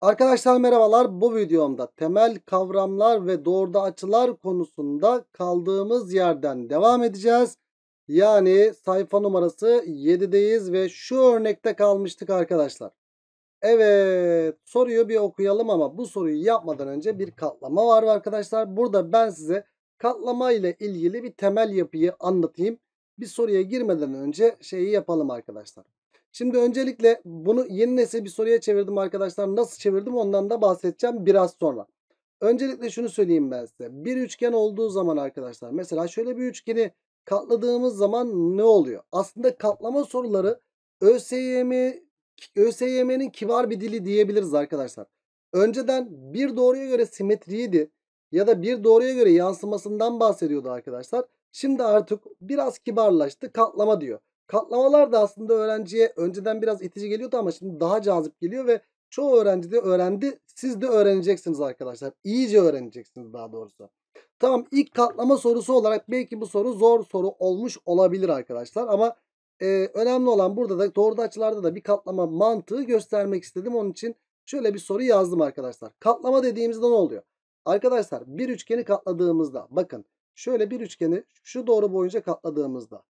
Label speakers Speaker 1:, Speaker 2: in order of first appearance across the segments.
Speaker 1: Arkadaşlar merhabalar. Bu videomda temel kavramlar ve doğruda açılar konusunda kaldığımız yerden devam edeceğiz. Yani sayfa numarası 7'deyiz ve şu örnekte kalmıştık arkadaşlar. Evet soruyu bir okuyalım ama bu soruyu yapmadan önce bir katlama var arkadaşlar. Burada ben size katlama ile ilgili bir temel yapıyı anlatayım. Bir soruya girmeden önce şeyi yapalım arkadaşlar. Şimdi öncelikle bunu yeni nesil bir soruya çevirdim arkadaşlar. Nasıl çevirdim ondan da bahsedeceğim biraz sonra. Öncelikle şunu söyleyeyim ben size. Bir üçgen olduğu zaman arkadaşlar mesela şöyle bir üçgeni katladığımız zaman ne oluyor? Aslında katlama soruları ÖSYM ÖSYM'nin kibar bir dili diyebiliriz arkadaşlar. Önceden bir doğruya göre simetriydi ya da bir doğruya göre yansımasından bahsediyordu arkadaşlar. Şimdi artık biraz kibarlaştı katlama diyor. Katlamalar da aslında öğrenciye önceden biraz itici geliyordu ama şimdi daha cazip geliyor ve çoğu öğrenci de öğrendi. Siz de öğreneceksiniz arkadaşlar. İyice öğreneceksiniz daha doğrusu. Tamam ilk katlama sorusu olarak belki bu soru zor soru olmuş olabilir arkadaşlar ama e, önemli olan burada da doğru açılarda da bir katlama mantığı göstermek istedim. Onun için şöyle bir soru yazdım arkadaşlar. Katlama dediğimizde ne oluyor? Arkadaşlar bir üçgeni katladığımızda bakın şöyle bir üçgeni şu doğru boyunca katladığımızda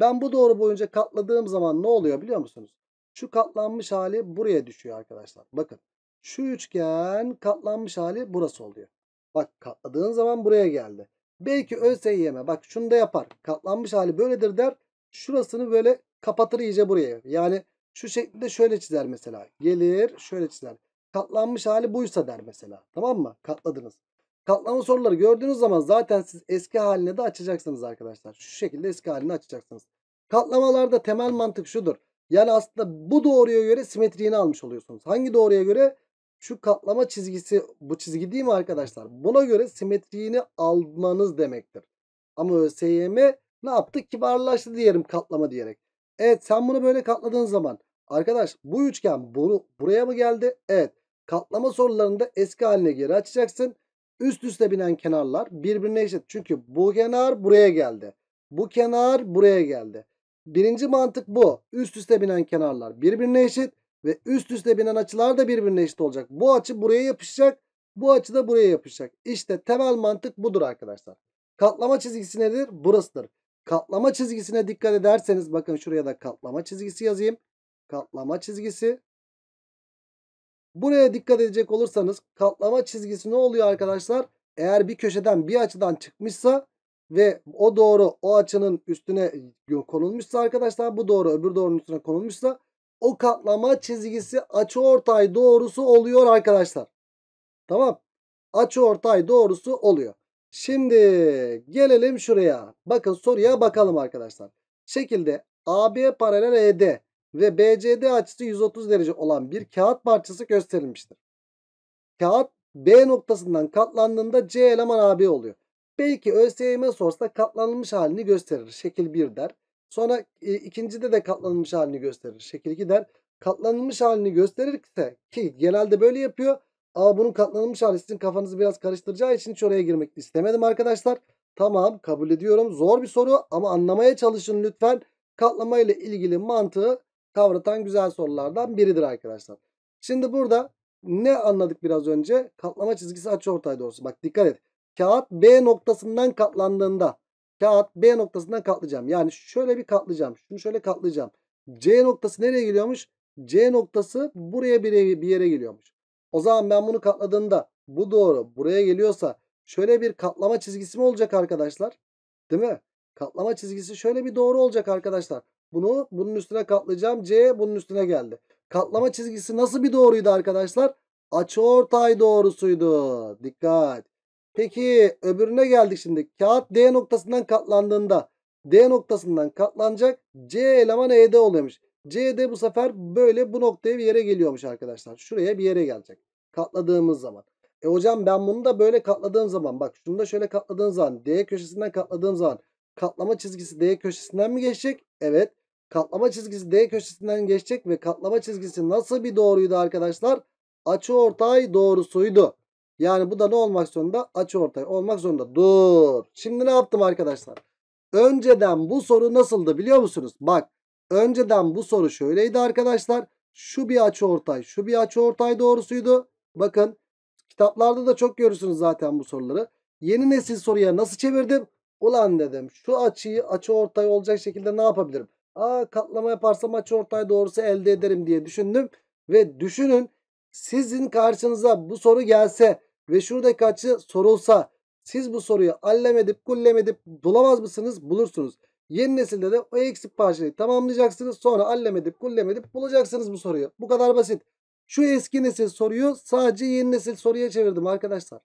Speaker 1: ben bu doğru boyunca katladığım zaman ne oluyor biliyor musunuz? Şu katlanmış hali buraya düşüyor arkadaşlar. Bakın şu üçgen katlanmış hali burası oluyor. Bak katladığın zaman buraya geldi. Belki ÖSYM bak şunu da yapar. Katlanmış hali böyledir der. Şurasını böyle kapatır iyice buraya. Yani şu şekilde şöyle çizer mesela. Gelir şöyle çizer. Katlanmış hali buysa der mesela. Tamam mı? Katladınız. Katlama soruları gördüğünüz zaman zaten siz eski haline de açacaksınız arkadaşlar. Şu şekilde eski haline açacaksınız. Katlamalarda temel mantık şudur. Yani aslında bu doğruya göre simetriğini almış oluyorsunuz. Hangi doğruya göre? Şu katlama çizgisi bu çizgi değil mi arkadaşlar? Buna göre simetriğini almanız demektir. Ama ÖSYM ne yaptı? Kibarlaştı diyelim katlama diyerek. Evet sen bunu böyle katladığın zaman arkadaş bu üçgen bunu buraya mı geldi? Evet. Katlama sorularında eski haline geri açacaksın. Üst üste binen kenarlar birbirine eşit. Çünkü bu kenar buraya geldi. Bu kenar buraya geldi. Birinci mantık bu. Üst üste binen kenarlar birbirine eşit ve üst üste binen açılar da birbirine eşit olacak. Bu açı buraya yapışacak. Bu açı da buraya yapışacak. İşte temel mantık budur arkadaşlar. Katlama çizgisi nedir? Burasıdır. Katlama çizgisine dikkat ederseniz bakın şuraya da katlama çizgisi yazayım. Katlama çizgisi Buraya dikkat edecek olursanız katlama çizgisi ne oluyor arkadaşlar? Eğer bir köşeden bir açıdan çıkmışsa ve o doğru o açının üstüne konulmuşsa arkadaşlar bu doğru öbür doğrunun üstüne konulmuşsa o katlama çizgisi açıortay doğrusu oluyor arkadaşlar. Tamam. Açıortay doğrusu oluyor. Şimdi gelelim şuraya. Bakın soruya bakalım arkadaşlar. Şekilde AB paralel ED ve BCD açısı 130 derece olan bir kağıt parçası gösterilmiştir. Kağıt B noktasından katlandığında C eleman AB oluyor. Belki ÖSYM sorsa katlanılmış halini gösterir. Şekil 1 der. Sonra e, ikincide de katlanılmış halini gösterir. Şekil 2 der. Katlanılmış halini gösterirse ki genelde böyle yapıyor. Ama bunun katlanılmış hali sizin kafanızı biraz karıştıracağı için hiç oraya girmek istemedim arkadaşlar. Tamam kabul ediyorum. Zor bir soru ama anlamaya çalışın lütfen. Katlama ile ilgili mantığı kavratan güzel sorulardan biridir arkadaşlar. Şimdi burada ne anladık biraz önce? Katlama çizgisi açıortay doğrusu. Bak dikkat et. Kağıt B noktasından katlandığında kağıt B noktasından katlayacağım. Yani şöyle bir katlayacağım. Şunu şöyle katlayacağım. C noktası nereye geliyormuş? C noktası buraya bir yere, bir yere geliyormuş. O zaman ben bunu katladığımda bu doğru buraya geliyorsa şöyle bir katlama çizgisi mi olacak arkadaşlar? Değil mi? Katlama çizgisi şöyle bir doğru olacak arkadaşlar. Bunu bunun üstüne katlayacağım. C bunun üstüne geldi. Katlama çizgisi nasıl bir doğruydu arkadaşlar? Açıortay doğrusuydu. Dikkat. Peki öbürüne geldik şimdi. Kağıt D noktasından katlandığında D noktasından katlanacak. C eleman E'de oluyormuş. C'de bu sefer böyle bu noktaya bir yere geliyormuş arkadaşlar. Şuraya bir yere gelecek. Katladığımız zaman. E hocam ben bunu da böyle katladığım zaman bak şunu da şöyle katladığım zaman D köşesinden katladığım zaman katlama çizgisi D köşesinden mi geçecek? Evet. Katlama çizgisi D köşesinden geçecek ve katlama çizgisi nasıl bir doğruydu arkadaşlar? Açıortay doğrusuydu. Yani bu da ne olmak zorunda? Açıortay olmak zorunda. Dur. Şimdi ne yaptım arkadaşlar? Önceden bu soru nasıldı biliyor musunuz? Bak önceden bu soru şöyleydi arkadaşlar. Şu bir açıortay, şu bir açıortay doğrusuydu. Bakın kitaplarda da çok görürsünüz zaten bu soruları. Yeni nesil soruya nasıl çevirdim? Ulan dedim şu açıyı açıortay olacak şekilde ne yapabilirim? A katlama yaparsam açı ortay doğrusu elde ederim diye düşündüm. Ve düşünün sizin karşınıza bu soru gelse ve şuradaki açı sorulsa siz bu soruyu allem edip bulamaz mısınız? Bulursunuz. Yeni nesilde de o eksik parçayı tamamlayacaksınız. Sonra allem edip bulacaksınız bu soruyu. Bu kadar basit. Şu eski nesil soruyu sadece yeni nesil soruya çevirdim arkadaşlar.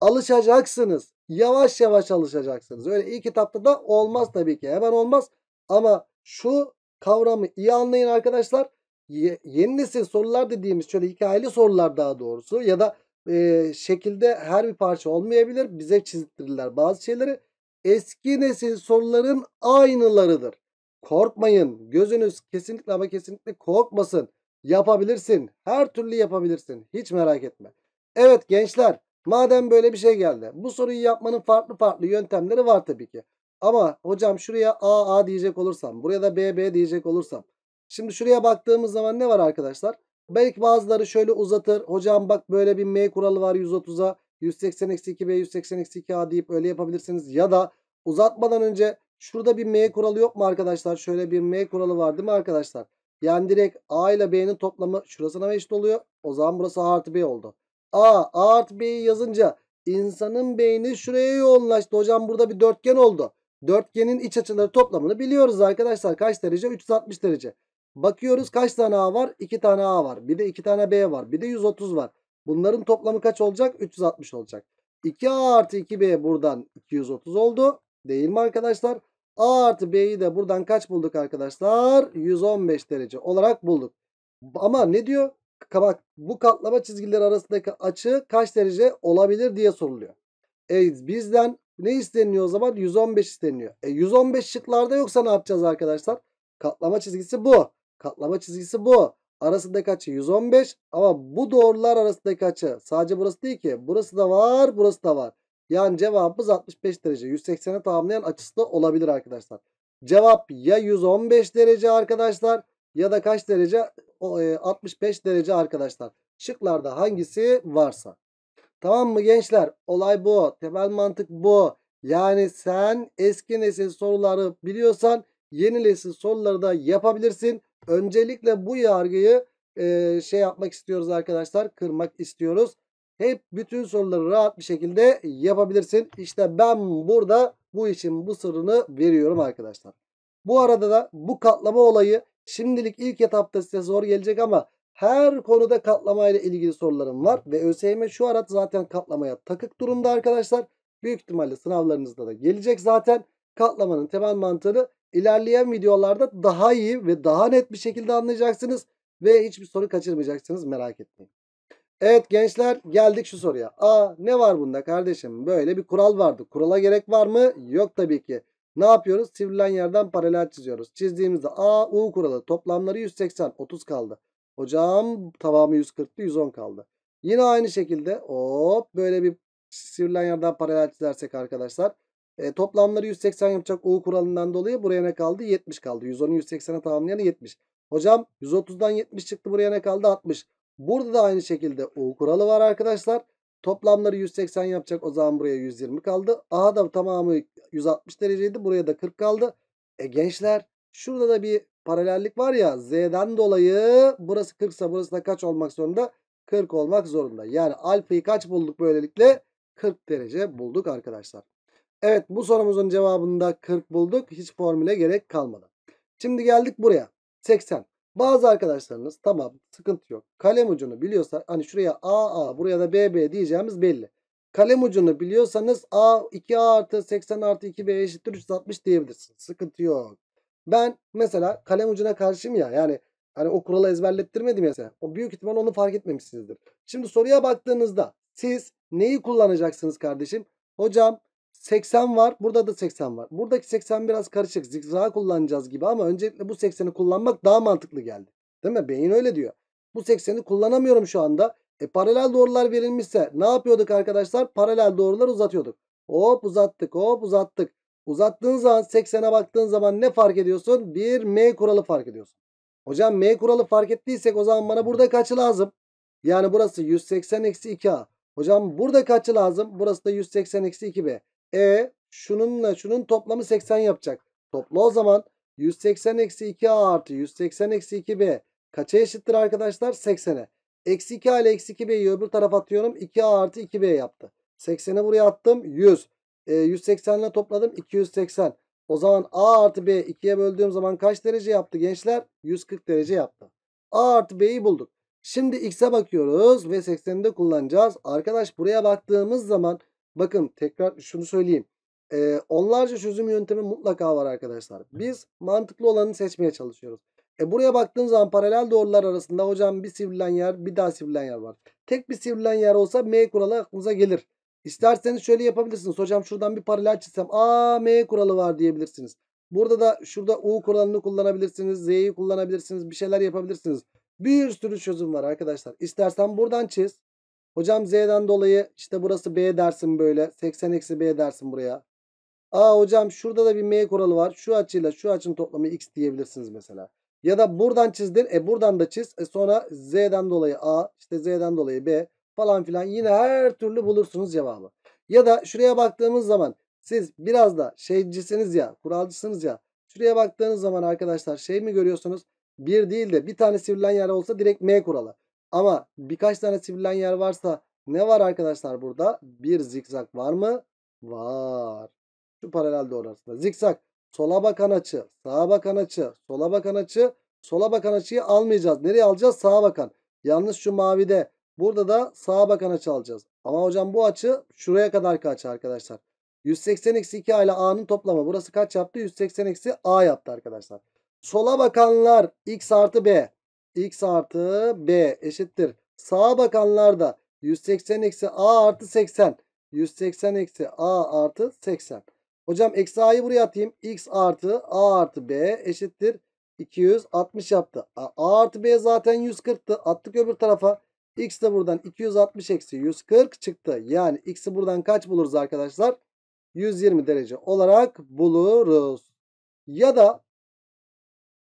Speaker 1: Alışacaksınız. Yavaş yavaş alışacaksınız. Öyle ilk etapta da olmaz tabii ki. Hemen olmaz. Ama şu kavramı iyi anlayın arkadaşlar. yeni nesil sorular dediğimiz şöyle hikayeli sorular daha doğrusu ya da e, şekilde her bir parça olmayabilir. Bize çizdirirler bazı şeyleri. Eski nesil soruların aynılarıdır. Korkmayın. Gözünüz kesinlikle ama kesinlikle korkmasın. Yapabilirsin. Her türlü yapabilirsin. Hiç merak etme. Evet gençler madem böyle bir şey geldi. Bu soruyu yapmanın farklı farklı yöntemleri var tabii ki. Ama hocam şuraya A A diyecek olursam. Buraya da B B diyecek olursam. Şimdi şuraya baktığımız zaman ne var arkadaşlar? Belki bazıları şöyle uzatır. Hocam bak böyle bir M kuralı var 130'a. 180-2B 180-2A deyip öyle yapabilirsiniz. Ya da uzatmadan önce şurada bir M kuralı yok mu arkadaşlar? Şöyle bir M kuralı var değil mi arkadaşlar? Yani direkt A ile B'nin toplamı şurasına eşit oluyor. O zaman burası A artı B oldu. A, A artı B'yi yazınca insanın beyni şuraya yoğunlaştı. Hocam burada bir dörtgen oldu. Dörtgenin iç açıları toplamını biliyoruz arkadaşlar. Kaç derece? 360 derece. Bakıyoruz kaç tane A var? 2 tane A var. Bir de 2 tane B var. Bir de 130 var. Bunların toplamı kaç olacak? 360 olacak. 2A artı 2B buradan 230 oldu. Değil mi arkadaşlar? A artı B'yi de buradan kaç bulduk arkadaşlar? 115 derece olarak bulduk. Ama ne diyor? Bak bu katlama çizgileri arasındaki açı kaç derece olabilir diye soruluyor. E, bizden ne isteniyor o zaman? 115 isteniyor. E 115 şıklarda yoksa ne yapacağız arkadaşlar? Katlama çizgisi bu. Katlama çizgisi bu. Arasındaki açı 115 ama bu doğrular arasındaki açı sadece burası değil ki. Burası da var, burası da var. Yani cevabımız 65 derece. 180'e tamamlayan açısı da olabilir arkadaşlar. Cevap ya 115 derece arkadaşlar ya da kaç derece? O, e, 65 derece arkadaşlar. Şıklarda hangisi varsa. Tamam mı gençler? Olay bu. Temel mantık bu. Yani sen eski nesil soruları biliyorsan yeni nesil soruları da yapabilirsin. Öncelikle bu yargıyı e, şey yapmak istiyoruz arkadaşlar. Kırmak istiyoruz. Hep bütün soruları rahat bir şekilde yapabilirsin. İşte ben burada bu işin bu sırrını veriyorum arkadaşlar. Bu arada da bu katlama olayı şimdilik ilk etapta size zor gelecek ama her konuda katlamayla ilgili sorularım var. Ve ÖSYM şu arat zaten katlamaya takık durumda arkadaşlar. Büyük ihtimalle sınavlarınızda da gelecek zaten. Katlamanın temel mantığını ilerleyen videolarda daha iyi ve daha net bir şekilde anlayacaksınız. Ve hiçbir soru kaçırmayacaksınız merak etmeyin. Evet gençler geldik şu soruya. Aa ne var bunda kardeşim? Böyle bir kural vardı. Kurala gerek var mı? Yok tabii ki. Ne yapıyoruz? Sivrilen yerden paralel çiziyoruz. Çizdiğimizde A, U kuralı toplamları 180, 30 kaldı. Hocam tamamı 140'tı 110 kaldı. Yine aynı şekilde hop böyle bir sivrilen yerden paralel çizersek arkadaşlar. E, toplamları 180 yapacak U kuralından dolayı buraya ne kaldı? 70 kaldı. 110'u 180'e tamamlayan 70. Hocam 130'dan 70 çıktı buraya ne kaldı? 60. Burada da aynı şekilde U kuralı var arkadaşlar. Toplamları 180 yapacak o zaman buraya 120 kaldı. Aha da tamamı 160 dereceydi buraya da 40 kaldı. E gençler şurada da bir paralellik var ya z'den dolayı burası 40 ise burası da kaç olmak zorunda? 40 olmak zorunda. Yani alfayı kaç bulduk böylelikle? 40 derece bulduk arkadaşlar. Evet bu sorumuzun cevabında 40 bulduk. Hiç formüle gerek kalmadı. Şimdi geldik buraya. 80. Bazı arkadaşlarınız tamam sıkıntı yok. Kalem ucunu biliyorsa hani şuraya AA buraya da BB diyeceğimiz belli. Kalem ucunu biliyorsanız A 2A artı 80 artı 2B eşittir 360 diyebilirsiniz. Sıkıntı yok. Ben mesela kalem ucuna karşıyım ya. Yani hani o kuralı ezberlettirmedim ya sen. O büyük ihtimal onu fark etmemişsinizdir. Şimdi soruya baktığınızda siz neyi kullanacaksınız kardeşim? Hocam 80 var. Burada da 80 var. Buradaki 80 biraz karışık. Zikzağı kullanacağız gibi ama öncelikle bu 80'i kullanmak daha mantıklı geldi. Değil mi? Beyin öyle diyor. Bu 80'i kullanamıyorum şu anda. E paralel doğrular verilmişse ne yapıyorduk arkadaşlar? Paralel doğrular uzatıyorduk. Hop uzattık hop uzattık. Uzattığın zaman 80'e baktığın zaman ne fark ediyorsun? Bir M kuralı fark ediyorsun. Hocam M kuralı fark ettiysek o zaman bana burada kaç lazım? Yani burası 180 eksi 2A. Hocam burada kaç lazım? Burası da 180 eksi 2B. E şununla şunun toplamı 80 yapacak. Topla o zaman 180 eksi 2A artı 180 eksi 2B. Kaça eşittir arkadaşlar? 80'e. Eksi 2A ile eksi 2B'yi öbür tarafa atıyorum. 2A artı 2B yaptı. 80'i buraya attım. 100 e, 180 ile topladım 280. O zaman A artı B 2'ye böldüğüm zaman kaç derece yaptı gençler? 140 derece yaptı. A artı B'yi bulduk. Şimdi X'e bakıyoruz ve 80'i de kullanacağız. Arkadaş buraya baktığımız zaman bakın tekrar şunu söyleyeyim. Ee, onlarca çözüm yöntemi mutlaka var arkadaşlar. Biz mantıklı olanı seçmeye çalışıyoruz. E buraya baktığım zaman paralel doğrular arasında hocam bir sivrilen yer bir daha sivrilen yer var. Tek bir sivrilen yer olsa M kuralı aklımıza gelir. İsterseniz şöyle yapabilirsiniz. Hocam şuradan bir paralel çizsem A, M kuralı var diyebilirsiniz. Burada da şurada U kuralını kullanabilirsiniz. Z'yi kullanabilirsiniz. Bir şeyler yapabilirsiniz. Bir sürü çözüm var arkadaşlar. İstersen buradan çiz. Hocam Z'den dolayı işte burası B dersin böyle. 80 eksi B dersin buraya. A, hocam şurada da bir M kuralı var. Şu açıyla şu açın toplamı X diyebilirsiniz mesela. Ya da buradan çizdin. E buradan da çiz. E sonra Z'den dolayı A. işte Z'den dolayı B falan filan yine her türlü bulursunuz cevabı. Ya da şuraya baktığımız zaman siz biraz da şeycisiniz ya kuralcısınız ya şuraya baktığınız zaman arkadaşlar şey mi görüyorsunuz? Bir değil de bir tane sivrilen yer olsa direkt M kuralı. Ama birkaç tane sivrilen yer varsa ne var arkadaşlar burada? Bir zikzak var mı? Var. Şu paralel doğru arasında. Zikzak sola bakan açı, sağa bakan açı, sola bakan açı, sola bakan açıyı almayacağız. Nereye alacağız? Sağa bakan. Yalnız şu mavide Burada da sağa bakana çalacağız. Ama hocam bu açı şuraya kadar kaç arkadaşlar. 180 eksi 2 ile a'nın toplamı. Burası kaç yaptı? 180 eksi a yaptı arkadaşlar. Sola bakanlar x artı b. x artı b eşittir. Sağa bakanlar da 180 eksi a artı 80. 180 eksi a artı 80. Hocam eksi a'yı buraya atayım. x artı a artı b eşittir. 260 yaptı. A, a artı b zaten 140'tı. Attık öbür tarafa. X de buradan 260 eksi 140 çıktı. Yani X'i buradan kaç buluruz arkadaşlar? 120 derece olarak buluruz. Ya da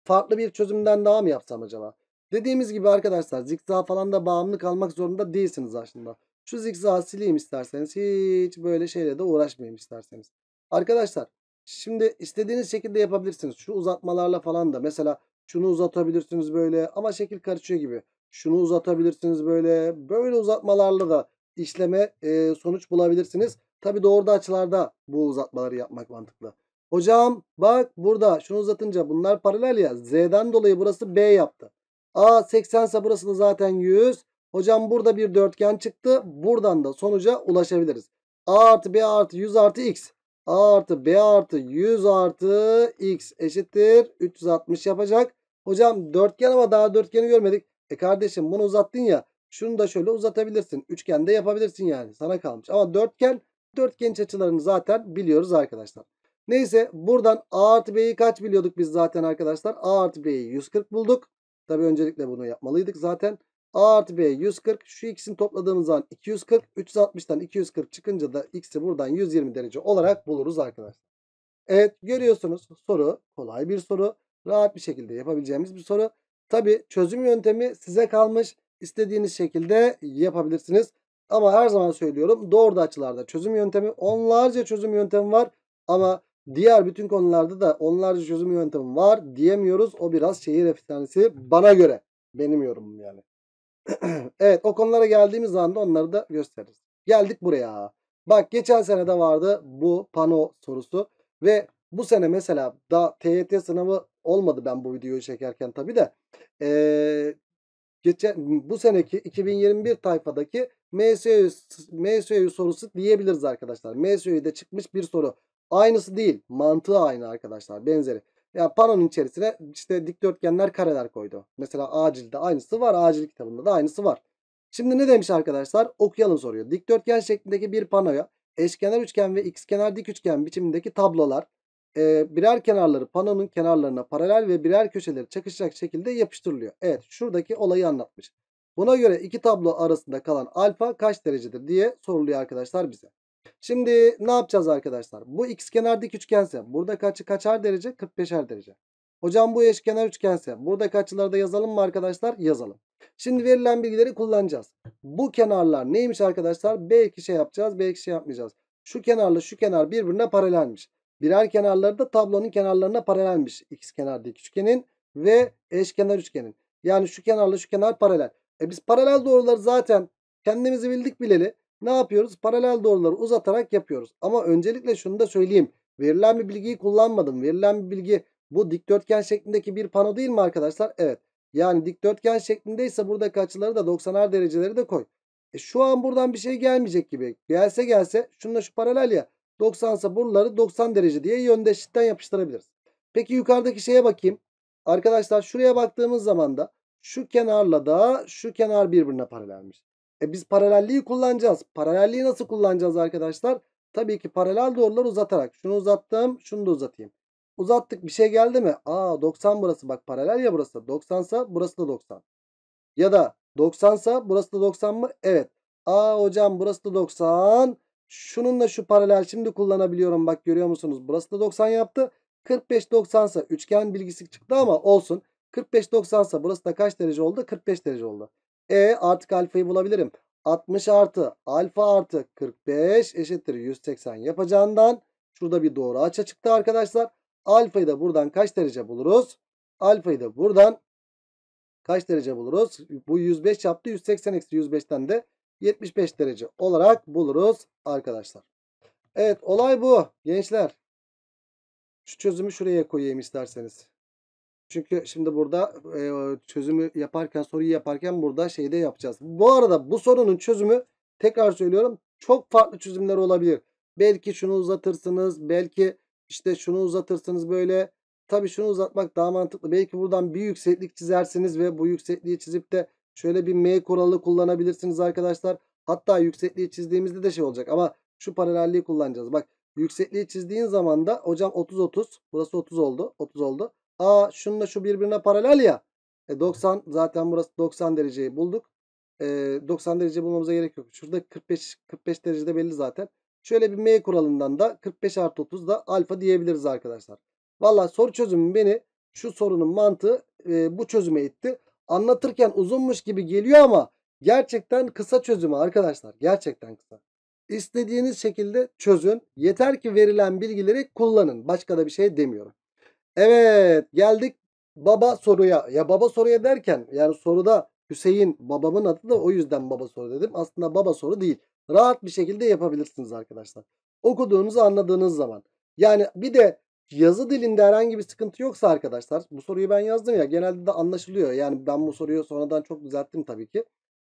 Speaker 1: farklı bir çözümden daha mı yapsam acaba? Dediğimiz gibi arkadaşlar zikzağa falan da bağımlı kalmak zorunda değilsiniz aslında. Şu zikzağı sileyim isterseniz. Hiç böyle şeyle de uğraşmayayım isterseniz. Arkadaşlar şimdi istediğiniz şekilde yapabilirsiniz. Şu uzatmalarla falan da mesela şunu uzatabilirsiniz böyle ama şekil karışıyor gibi. Şunu uzatabilirsiniz böyle. Böyle uzatmalarla da işleme e, sonuç bulabilirsiniz. Tabi doğru açılarda bu uzatmaları yapmak mantıklı. Hocam bak burada şunu uzatınca bunlar paralel ya. Z'den dolayı burası B yaptı. A 80 ise burası da zaten 100. Hocam burada bir dörtgen çıktı. Buradan da sonuca ulaşabiliriz. A artı B artı 100 artı X. A artı B artı 100 artı X eşittir. 360 yapacak. Hocam dörtgen ama daha dörtgeni görmedik. E kardeşim bunu uzattın ya şunu da şöyle uzatabilirsin. Üçgende yapabilirsin yani sana kalmış. Ama dörtgen dörtgen açılarını zaten biliyoruz arkadaşlar. Neyse buradan A artı B'yi kaç biliyorduk biz zaten arkadaşlar? A artı B'yi 140 bulduk. Tabi öncelikle bunu yapmalıydık zaten. A artı B 140. Şu ikisini topladığımız zaman 240. 360'tan 240 çıkınca da x'i buradan 120 derece olarak buluruz arkadaşlar. Evet görüyorsunuz soru kolay bir soru. Rahat bir şekilde yapabileceğimiz bir soru. Tabi çözüm yöntemi size kalmış. İstediğiniz şekilde yapabilirsiniz. Ama her zaman söylüyorum doğru da açılarda çözüm yöntemi onlarca çözüm yöntemi var. Ama diğer bütün konularda da onlarca çözüm yöntemi var diyemiyoruz. O biraz şehir efsanesi bana göre. Benim yorumum yani. evet o konulara geldiğimiz anda onları da gösteririz. Geldik buraya. Bak geçen sene de vardı bu pano sorusu. Ve bu sene mesela da TET sınavı olmadı ben bu videoyu çekerken tabi de. Ee, geçen, bu seneki 2021 tayfadaki MSÖ, MSÖ sorusu diyebiliriz arkadaşlar. MSÖ'de çıkmış bir soru. Aynısı değil. Mantığı aynı arkadaşlar. Benzeri. ya panonun içerisine işte dikdörtgenler kareler koydu. Mesela acilde aynısı var. Acil kitabında da aynısı var. Şimdi ne demiş arkadaşlar? Okuyalım soruyor. Dikdörtgen şeklindeki bir panoya eşkenar üçgen ve x kenar dik üçgen biçimindeki tablolar e, birer kenarları panonun kenarlarına paralel ve birer köşeleri çakışacak şekilde yapıştırılıyor. Evet şuradaki olayı anlatmış. Buna göre iki tablo arasında kalan alfa kaç derecedir diye soruluyor arkadaşlar bize. Şimdi ne yapacağız arkadaşlar? Bu ikizkenar dik üçgense Burada açı kaçar derece? 45'er derece. Hocam bu eşkenar üçgense Burada kaçıları da yazalım mı arkadaşlar? Yazalım. Şimdi verilen bilgileri kullanacağız. Bu kenarlar neymiş arkadaşlar? Belki şey yapacağız belki şey yapmayacağız. Şu kenarla şu kenar birbirine paralelmiş. Birer kenarları da tablonun kenarlarına paralelmiş. X kenar dik üçgenin ve eşkenar üçgenin. Yani şu kenarla şu kenar paralel. E biz paralel doğruları zaten kendimizi bildik bileli. Ne yapıyoruz? Paralel doğruları uzatarak yapıyoruz. Ama öncelikle şunu da söyleyeyim. Verilen bir bilgiyi kullanmadım. Verilen bir bilgi bu dikdörtgen şeklindeki bir pano değil mi arkadaşlar? Evet. Yani dikdörtgen şeklindeyse buradaki açıları da 90'ar dereceleri de koy. E şu an buradan bir şey gelmeyecek gibi. Gelse gelse şununla şu paralel ya. 90 ise buraları 90 derece diye yöndeşlikten yapıştırabiliriz. Peki yukarıdaki şeye bakayım. Arkadaşlar şuraya baktığımız zaman da şu kenarla da şu kenar birbirine paralelmiş. E biz paralelliği kullanacağız. Paralelliği nasıl kullanacağız arkadaşlar? Tabii ki paralel doğrular uzatarak. Şunu uzattım, şunu da uzatayım. Uzattık bir şey geldi mi? Aa 90 burası bak paralel ya burası. 90 ise burası da 90. Ya da 90 ise burası da 90 mı? Evet. Aa hocam burası da 90. Şununla şu paralel şimdi kullanabiliyorum. Bak görüyor musunuz? Burası da 90 yaptı. 45 90 ise üçgen bilgisi çıktı ama olsun. 45 90 ise burası da kaç derece oldu? 45 derece oldu. E artık alfayı bulabilirim. 60 artı alfa artı 45 eşittir 180 yapacağından şurada bir doğru açı çıktı arkadaşlar. Alfayı da buradan kaç derece buluruz? Alfayı da buradan kaç derece buluruz? Bu 105 yaptı. 180 eksi 105'ten de 75 derece olarak buluruz arkadaşlar. Evet olay bu gençler. Şu çözümü şuraya koyayım isterseniz. Çünkü şimdi burada e, çözümü yaparken soruyu yaparken burada şeyde yapacağız. Bu arada bu sorunun çözümü tekrar söylüyorum çok farklı çözümler olabilir. Belki şunu uzatırsınız belki işte şunu uzatırsınız böyle. Tabii şunu uzatmak daha mantıklı. Belki buradan bir yükseklik çizersiniz ve bu yüksekliği çizip de Şöyle bir M kuralı kullanabilirsiniz arkadaşlar. Hatta yüksekliği çizdiğimizde de şey olacak ama şu paralelliği kullanacağız. Bak yüksekliği çizdiğin zaman da hocam 30-30. Burası 30 oldu. 30 oldu. Aa şununla şu birbirine paralel ya. E 90 zaten burası 90 dereceyi bulduk. E, 90 derece bulmamıza gerek yok. Şurada 45 45 derecede belli zaten. Şöyle bir M kuralından da 45 artı 30 da alfa diyebiliriz arkadaşlar. Valla soru çözümü beni şu sorunun mantığı e, bu çözüme itti anlatırken uzunmuş gibi geliyor ama gerçekten kısa çözümü arkadaşlar. Gerçekten kısa. İstediğiniz şekilde çözün. Yeter ki verilen bilgileri kullanın. Başka da bir şey demiyorum. Evet geldik baba soruya. Ya baba soruya derken yani soruda Hüseyin babamın adı da o yüzden baba soru dedim. Aslında baba soru değil. Rahat bir şekilde yapabilirsiniz arkadaşlar. Okuduğunuzu anladığınız zaman. Yani bir de Yazı dilinde herhangi bir sıkıntı yoksa arkadaşlar bu soruyu ben yazdım ya genelde de anlaşılıyor. Yani ben bu soruyu sonradan çok düzelttim tabii ki.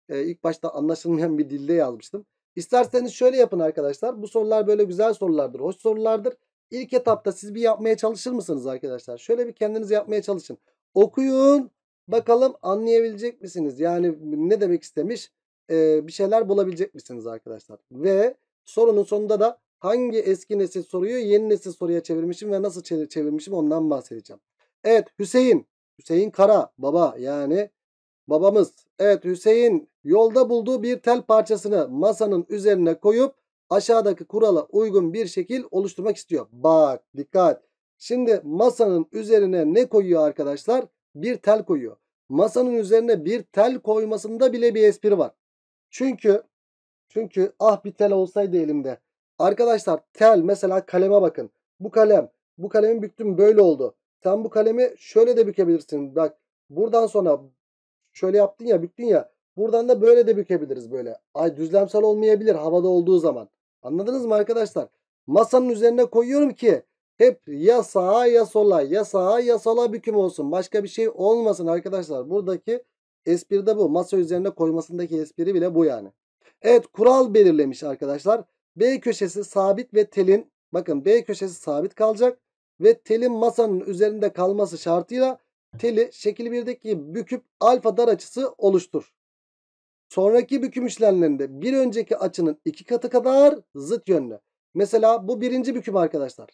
Speaker 1: Ee, ilk başta anlaşılmayan bir dilde yazmıştım. İsterseniz şöyle yapın arkadaşlar. Bu sorular böyle güzel sorulardır, hoş sorulardır. İlk etapta siz bir yapmaya çalışır mısınız arkadaşlar? Şöyle bir kendiniz yapmaya çalışın. Okuyun. Bakalım anlayabilecek misiniz? Yani ne demek istemiş? Ee, bir şeyler bulabilecek misiniz arkadaşlar? Ve sorunun sonunda da hangi eski nesil soruyu yeni nesil soruya çevirmişim ve nasıl çevirmişim ondan bahsedeceğim. Evet Hüseyin. Hüseyin Kara baba yani babamız. Evet Hüseyin yolda bulduğu bir tel parçasını masanın üzerine koyup aşağıdaki kurala uygun bir şekil oluşturmak istiyor. Bak dikkat. Şimdi masanın üzerine ne koyuyor arkadaşlar? Bir tel koyuyor. Masanın üzerine bir tel koymasında bile bir espri var. Çünkü çünkü ah bir tel olsaydı elimde Arkadaşlar tel mesela kaleme bakın. Bu kalem. Bu kalemin büktüm böyle oldu. Sen bu kalemi şöyle de bükebilirsin. Bak buradan sonra şöyle yaptın ya büktün ya. Buradan da böyle de bükebiliriz böyle. Ay düzlemsel olmayabilir havada olduğu zaman. Anladınız mı arkadaşlar? Masanın üzerine koyuyorum ki hep ya sağa ya sola ya sağa ya sola büküm olsun. Başka bir şey olmasın arkadaşlar. Buradaki espri de bu. Masa üzerine koymasındaki espri bile bu yani. Evet kural belirlemiş arkadaşlar. B köşesi sabit ve telin bakın B köşesi sabit kalacak ve telin masanın üzerinde kalması şartıyla teli şekil 1'deki büküp alfa dar açısı oluştur. Sonraki büküm işlemlerinde bir önceki açının iki katı kadar zıt yönlü. Mesela bu birinci büküm arkadaşlar.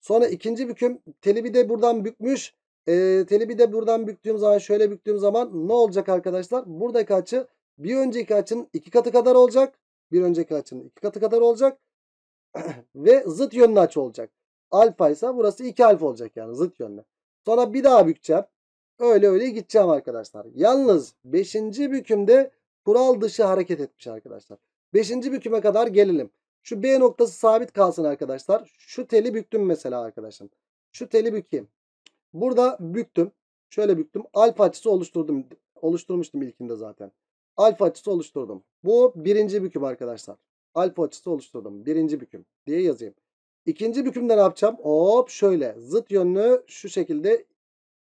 Speaker 1: Sonra ikinci büküm teli bir de buradan bükmüş. E, teli bir de buradan büktüğüm zaman şöyle büktüğüm zaman ne olacak arkadaşlar? Buradaki açı bir önceki açının iki katı kadar olacak bir önceki açının iki katı kadar olacak. ve zıt yönlü açı olacak. Alfa ise burası 2 alfa olacak yani zıt yönlü. Sonra bir daha bükeceğim. Öyle öyle gideceğim arkadaşlar. Yalnız 5. bükümde kural dışı hareket etmiş arkadaşlar. 5. büküme kadar gelelim. Şu B noktası sabit kalsın arkadaşlar. Şu teli büktüm mesela arkadaşım. Şu teli bükeyim. Burada büktüm. Şöyle büktüm. Alfa açısı oluşturdum. Oluşturmuştum ilkinde zaten alfa açısı oluşturdum. Bu birinci büküm arkadaşlar. Alfa açısı oluşturdum. Birinci büküm diye yazayım. İkinci bükümde ne yapacağım? Hop şöyle zıt yönlü şu şekilde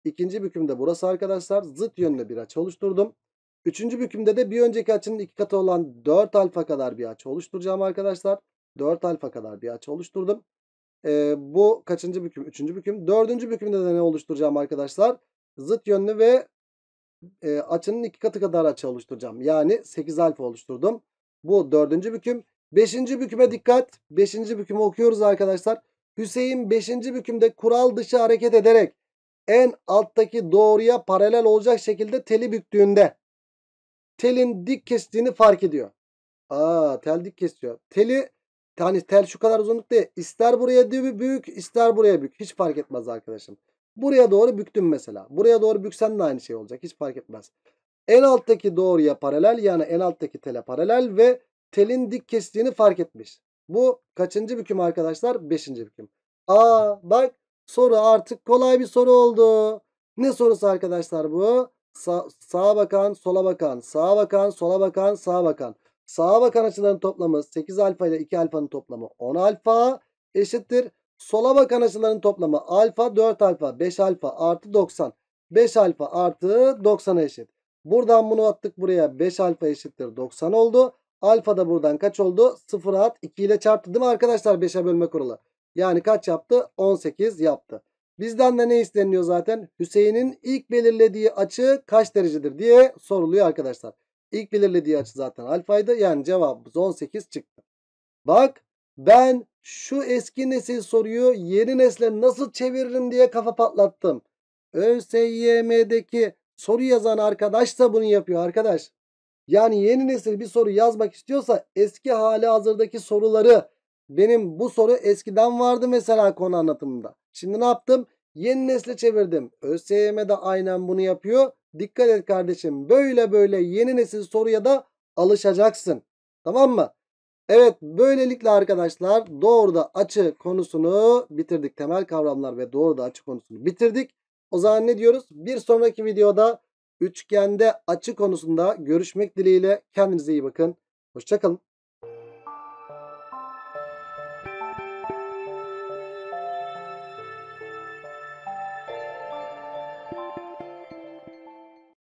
Speaker 1: İkinci bükümde burası arkadaşlar zıt yönlü bir açı oluşturdum. Üçüncü bükümde de bir önceki açının iki katı olan 4 alfa kadar bir açı oluşturacağım arkadaşlar. 4 alfa kadar bir açı oluşturdum. Ee, bu kaçıncı büküm? Üçüncü büküm. Dördüncü bükümde de ne oluşturacağım arkadaşlar? Zıt yönlü ve e, açının iki katı kadar açı oluşturacağım. Yani 8 alfa oluşturdum. Bu dördüncü büküm. Beşinci büküme dikkat. Beşinci bükümü okuyoruz arkadaşlar. Hüseyin beşinci bükümde kural dışı hareket ederek en alttaki doğruya paralel olacak şekilde teli büktüğünde telin dik kestiğini fark ediyor. Aa tel dik kesiyor. Teli yani tel şu kadar uzunlukta. değil. İster buraya büyük ister buraya büyük. Hiç fark etmez arkadaşım. Buraya doğru büktüm mesela. Buraya doğru büksen de aynı şey olacak. Hiç fark etmez. En alttaki doğruya paralel yani en alttaki tele paralel ve telin dik kestiğini fark etmiş. Bu kaçıncı büküm arkadaşlar? Beşinci büküm. Aa bak soru artık kolay bir soru oldu. Ne sorusu arkadaşlar bu? Sa sağa bakan, sola bakan, sağa bakan, sola bakan, sağa bakan. Sağa bakan açıların toplamı 8 alfa ile 2 alfanın toplamı 10 alfa eşittir. Sola bakan açıların toplamı alfa 4 alfa 5 alfa artı 90. 5 alfa artı 90'a eşit. Buradan bunu attık buraya 5 alfa eşittir 90 oldu. Alfa da buradan kaç oldu? 0 at 2 ile çarptı değil mi arkadaşlar 5'e bölme kuralı? Yani kaç yaptı? 18 yaptı. Bizden de ne isteniyor zaten? Hüseyin'in ilk belirlediği açı kaç derecedir diye soruluyor arkadaşlar. İlk belirlediği açı zaten alfaydı. Yani cevabımız 18 çıktı. Bak ben şu eski nesil soruyu yeni nesle nasıl çeviririm diye kafa patlattım. ÖSYM'deki soru yazan arkadaş da bunu yapıyor arkadaş. Yani yeni nesil bir soru yazmak istiyorsa eski hali hazırdaki soruları benim bu soru eskiden vardı mesela konu anlatımında. Şimdi ne yaptım? Yeni nesle çevirdim. ÖSYM de aynen bunu yapıyor. Dikkat et kardeşim böyle böyle yeni nesil soruya da alışacaksın. Tamam mı? Evet böylelikle arkadaşlar doğruda açı konusunu bitirdik. Temel kavramlar ve doğruda açı konusunu bitirdik. O zaman ne diyoruz? Bir sonraki videoda üçgende açı konusunda görüşmek dileğiyle kendinize iyi bakın. Hoşçakalın.